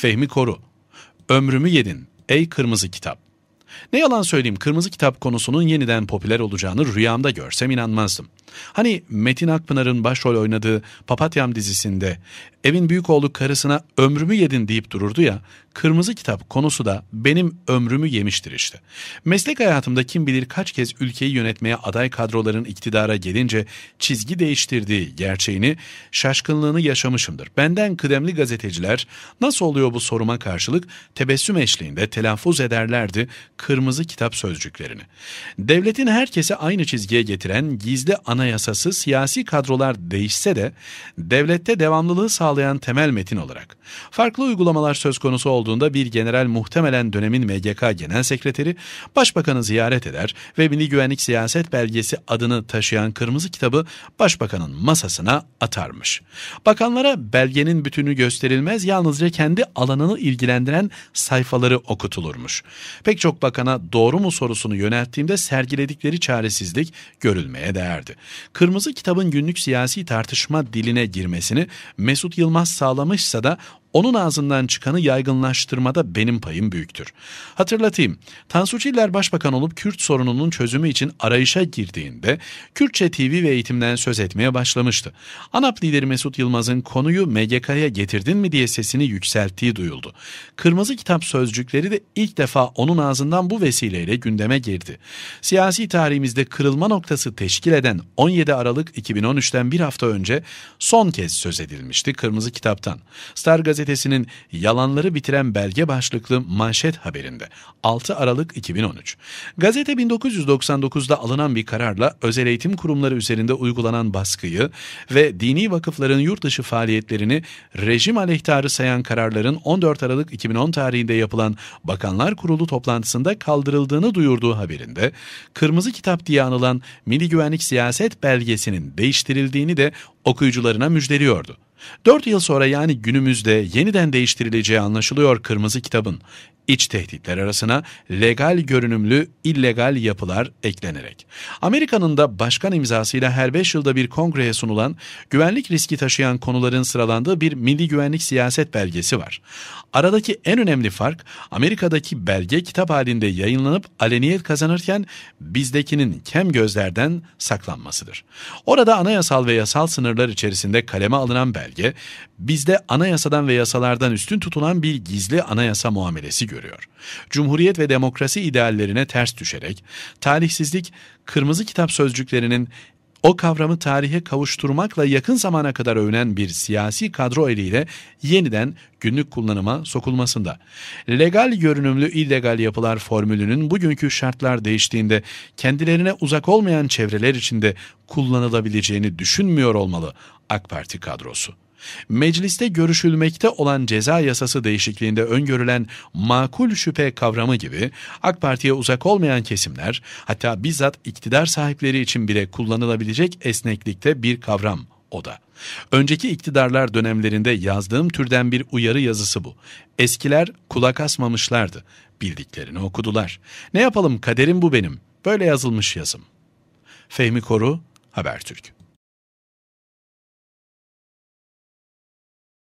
Fehmi Koru Ömrümü yedin ey kırmızı kitap ne yalan söyleyeyim kırmızı kitap konusunun yeniden popüler olacağını rüyamda görsem inanmazdım. Hani Metin Akpınar'ın başrol oynadığı Papatyam dizisinde evin büyük oğlu karısına ömrümü yedin deyip dururdu ya, kırmızı kitap konusu da benim ömrümü yemiştir işte. Meslek hayatımda kim bilir kaç kez ülkeyi yönetmeye aday kadroların iktidara gelince çizgi değiştirdiği gerçeğini, şaşkınlığını yaşamışımdır. Benden kıdemli gazeteciler nasıl oluyor bu soruma karşılık tebessüm eşliğinde telaffuz ederlerdi kırmızı kitap sözcüklerini. Devletin herkese aynı çizgiye getiren gizli anayasası siyasi kadrolar değişse de devlette devamlılığı sağlayan temel metin olarak. Farklı uygulamalar söz konusu olduğunda bir general muhtemelen dönemin MGK Genel Sekreteri Başbakanı ziyaret eder ve Milli Güvenlik Siyaset Belgesi adını taşıyan kırmızı kitabı Başbakanın masasına atarmış. Bakanlara belgenin bütünü gösterilmez yalnızca kendi alanını ilgilendiren sayfaları okutulurmuş. Pek çok bakan Başbakan'a doğru mu sorusunu yönelttiğimde sergiledikleri çaresizlik görülmeye değerdi. Kırmızı kitabın günlük siyasi tartışma diline girmesini Mesut Yılmaz sağlamışsa da onun ağzından çıkanı yaygınlaştırmada benim payım büyüktür. Hatırlatayım, Tansu Çiller başbakan olup Kürt sorununun çözümü için arayışa girdiğinde Kürtçe TV ve eğitimden söz etmeye başlamıştı. ANAP lideri Mesut Yılmaz'ın konuyu MGK'ya getirdin mi diye sesini yükselttiği duyuldu. Kırmızı kitap sözcükleri de ilk defa onun ağzından bu vesileyle gündeme girdi. Siyasi tarihimizde kırılma noktası teşkil eden 17 Aralık 2013'ten bir hafta önce son kez söz edilmişti Kırmızı Kitap'tan. Star Gazete gazetesinin yalanları bitiren belge başlıklı manşet haberinde 6 Aralık 2013. Gazete 1999'da alınan bir kararla özel eğitim kurumları üzerinde uygulanan baskıyı ve dini vakıfların yurt dışı faaliyetlerini rejim aleyhtarı sayan kararların 14 Aralık 2010 tarihinde yapılan Bakanlar Kurulu toplantısında kaldırıldığını duyurduğu haberinde Kırmızı Kitap diye anılan Milli Güvenlik Siyaset belgesinin değiştirildiğini de okuyucularına müjdeliyordu. 4 yıl sonra yani günümüzde yeniden değiştirileceği anlaşılıyor Kırmızı Kitabın. iç tehditler arasına legal görünümlü illegal yapılar eklenerek. Amerika'nın da başkan imzasıyla her 5 yılda bir kongreye sunulan güvenlik riski taşıyan konuların sıralandığı bir milli güvenlik siyaset belgesi var. Aradaki en önemli fark Amerika'daki belge kitap halinde yayınlanıp aleniyet kazanırken bizdekinin kem gözlerden saklanmasıdır. Orada anayasal ve yasal sınırlar içerisinde kaleme alınan belge belge bizde anayasadan ve yasalardan üstün tutulan bir gizli anayasa muamelesi görüyor. Cumhuriyet ve demokrasi ideallerine ters düşerek talihsizlik kırmızı kitap sözcüklerinin o kavramı tarihe kavuşturmakla yakın zamana kadar övünen bir siyasi kadro eliyle yeniden günlük kullanıma sokulmasında. Legal görünümlü illegal yapılar formülünün bugünkü şartlar değiştiğinde kendilerine uzak olmayan çevreler içinde kullanılabileceğini düşünmüyor olmalı AK Parti kadrosu. Mecliste görüşülmekte olan ceza yasası değişikliğinde öngörülen makul şüphe kavramı gibi AK Parti'ye uzak olmayan kesimler hatta bizzat iktidar sahipleri için bile kullanılabilecek esneklikte bir kavram o da. Önceki iktidarlar dönemlerinde yazdığım türden bir uyarı yazısı bu. Eskiler kulak asmamışlardı. Bildiklerini okudular. Ne yapalım kaderim bu benim. Böyle yazılmış yazım. Fehmi Koru, Habertürk.